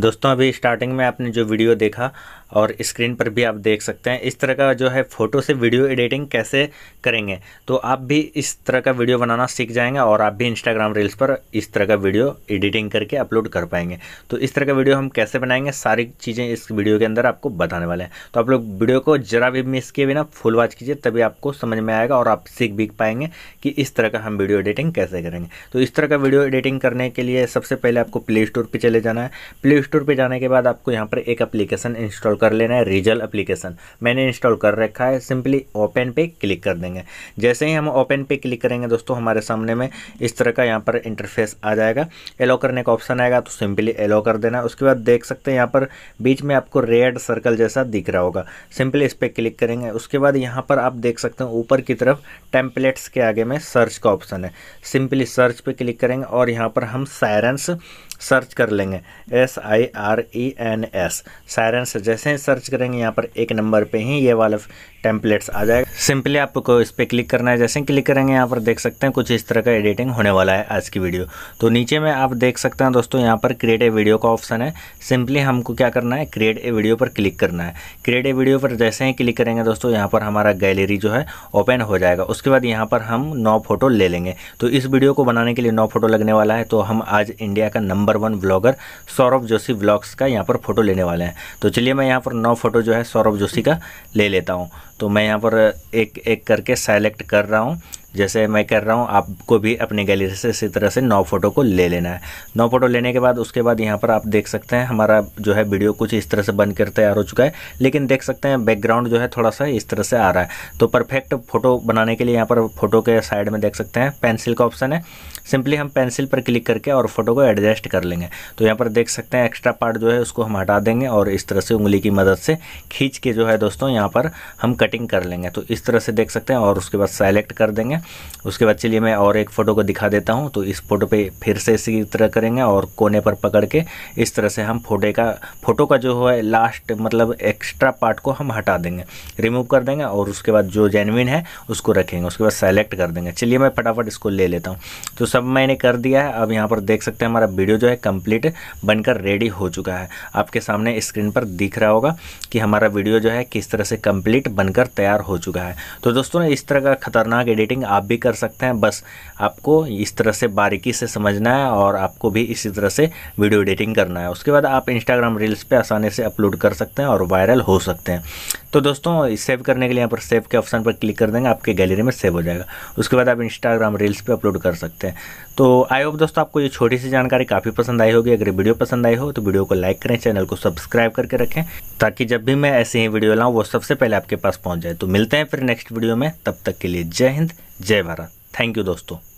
दोस्तों अभी स्टार्टिंग में आपने जो वीडियो देखा और स्क्रीन पर भी आप देख सकते हैं इस तरह का जो है फ़ोटो से वीडियो एडिटिंग कैसे करेंगे तो आप भी इस तरह का वीडियो बनाना सीख जाएंगे और आप भी इंस्टाग्राम रील्स पर इस तरह का वीडियो एडिटिंग करके अपलोड कर पाएंगे तो इस तरह का वीडियो हम कैसे बनाएंगे सारी चीज़ें इस वीडियो के अंदर आपको बताने वाले हैं तो आप लोग वीडियो को ज़रा भी मिस किए बिना फुल वॉच कीजिए तभी आपको समझ में आएगा और आप सीख भी पाएंगे कि इस तरह का हम वीडियो एडिटिंग कैसे करेंगे तो इस तरह का वीडियो एडिटिंग करने के लिए सबसे पहले आपको प्ले स्टोर पर चले जाना है प्ले स्टोर पर जाने के बाद आपको यहाँ पर एक अप्लीकेशन इंस्टॉल कर लेना है रिजल एप्लीकेशन मैंने इंस्टॉल कर रखा है सिंपली ओपन पे क्लिक कर देंगे जैसे ही हम ओपन पे क्लिक करेंगे दोस्तों हमारे सामने में इस तरह का यहाँ पर इंटरफेस आ जाएगा एलो करने का ऑप्शन आएगा तो सिंपली एलो कर देना उसके बाद देख सकते हैं यहाँ पर बीच में आपको रेड सर्कल जैसा दिख रहा होगा सिंपली इस पर क्लिक करेंगे उसके बाद यहाँ पर आप देख सकते हैं ऊपर की तरफ टेम्पलेट्स के आगे में सर्च का ऑप्शन है सिंपली सर्च पर क्लिक करेंगे और यहाँ पर हम सायरेंस सर्च कर लेंगे S I R E N S siren जैसे ही सर्च करेंगे यहाँ पर एक नंबर पे ही ये वाला टेम्पलेट्स आ जाएगा सिंपली आपको इस पर क्लिक करना है जैसे ही क्लिक करेंगे यहाँ पर देख सकते हैं कुछ इस तरह का एडिटिंग होने वाला है आज की वीडियो तो नीचे में आप देख सकते हैं दोस्तों यहाँ पर क्रिएट ए वीडियो का ऑप्शन है सिंपली हमको क्या करना है क्रिएट ए वीडियो पर क्लिक करना है क्रिएट ए वीडियो पर जैसे ही क्लिक करेंगे दोस्तों यहाँ पर हमारा गैलरी जो है ओपन हो जाएगा उसके बाद यहाँ पर हम नौ फोटो ले लेंगे तो इस वीडियो को बनाने के लिए नौ फोटो लगने वाला है तो हम आज इंडिया का number one blogger Saurabh Joshi blogs का यहाँ पर फोटो लेने वाले हैं तो चलिए मैं यहाँ पर नौ फोटो जो है सौरभ जोशी का ले लेता हूँ तो मैं यहाँ पर एक एक करके सेलेक्ट कर रहा हूँ जैसे मैं कर रहा हूँ आपको भी अपनी गैलरी से इसी तरह से नौ फोटो को ले लेना है नौ फोटो लेने के बाद उसके बाद यहाँ पर आप देख सकते हैं हमारा जो है वीडियो कुछ इस तरह से बन कर तैयार हो चुका है लेकिन देख सकते हैं बैकग्राउंड जो है थोड़ा सा इस तरह से आ रहा है तो परफेक्ट फोटो बनाने के लिए यहाँ पर फोटो के साइड में देख सकते हैं पेंसिल का ऑप्शन है सिंपली हम पेंसिल पर क्लिक करके और फोटो को एडजस्ट कर लेंगे तो यहाँ पर देख सकते हैं एक्स्ट्रा पार्ट जो है उसको हम हटा देंगे और इस तरह से उंगली की मदद से खींच के जो है दोस्तों यहाँ पर हम कटिंग कर लेंगे तो इस तरह से देख सकते हैं और उसके बाद सेलेक्ट कर देंगे उसके बाद चलिए मैं और एक फ़ोटो को दिखा देता हूँ तो इस फोटो पे फिर से इसी तरह करेंगे और कोने पर पकड़ के इस तरह से हम फोटो का फ़ोटो का जो है लास्ट मतलब एक्स्ट्रा पार्ट को हम हटा देंगे रिमूव कर देंगे और उसके बाद जो जेनविन है उसको रखेंगे उसके बाद सेलेक्ट कर देंगे चलिए मैं फटाफट इसको ले लेता हूँ तो सब मैंने कर दिया है अब यहाँ पर देख सकते हैं हमारा वीडियो जो है कम्प्लीट बनकर रेडी हो चुका है आपके सामने स्क्रीन पर दिख रहा होगा कि हमारा वीडियो जो है किस तरह से कम्प्लीट बनकर तैयार हो चुका है तो दोस्तों इस तरह का खतरनाक एडिटिंग आप भी कर सकते हैं बस आपको इस तरह से बारीकी से समझना है और आपको भी इसी तरह से वीडियो एडिटिंग करना है उसके बाद आप इंस्टाग्राम रील्स पर आसानी से अपलोड कर सकते हैं और वायरल हो सकते हैं तो दोस्तों सेव करने के लिए यहाँ पर सेव के ऑप्शन पर क्लिक कर देंगे आपके गैलरी में सेव हो जाएगा उसके बाद आप इंस्टाग्राम रील्स पर अपलोड कर सकते हैं तो आई होप दोस्तों आपको ये छोटी सी जानकारी काफ़ी पसंद आई होगी अगर वीडियो पसंद आई हो तो वीडियो को लाइक करें चैनल को सब्सक्राइब करके रखें ताकि जब भी मैं ऐसे ही वीडियो लाऊं वो सबसे पहले आपके पास पहुंच जाए तो मिलते हैं फिर नेक्स्ट वीडियो में तब तक के लिए जय हिंद जय भारत थैंक यू दोस्तों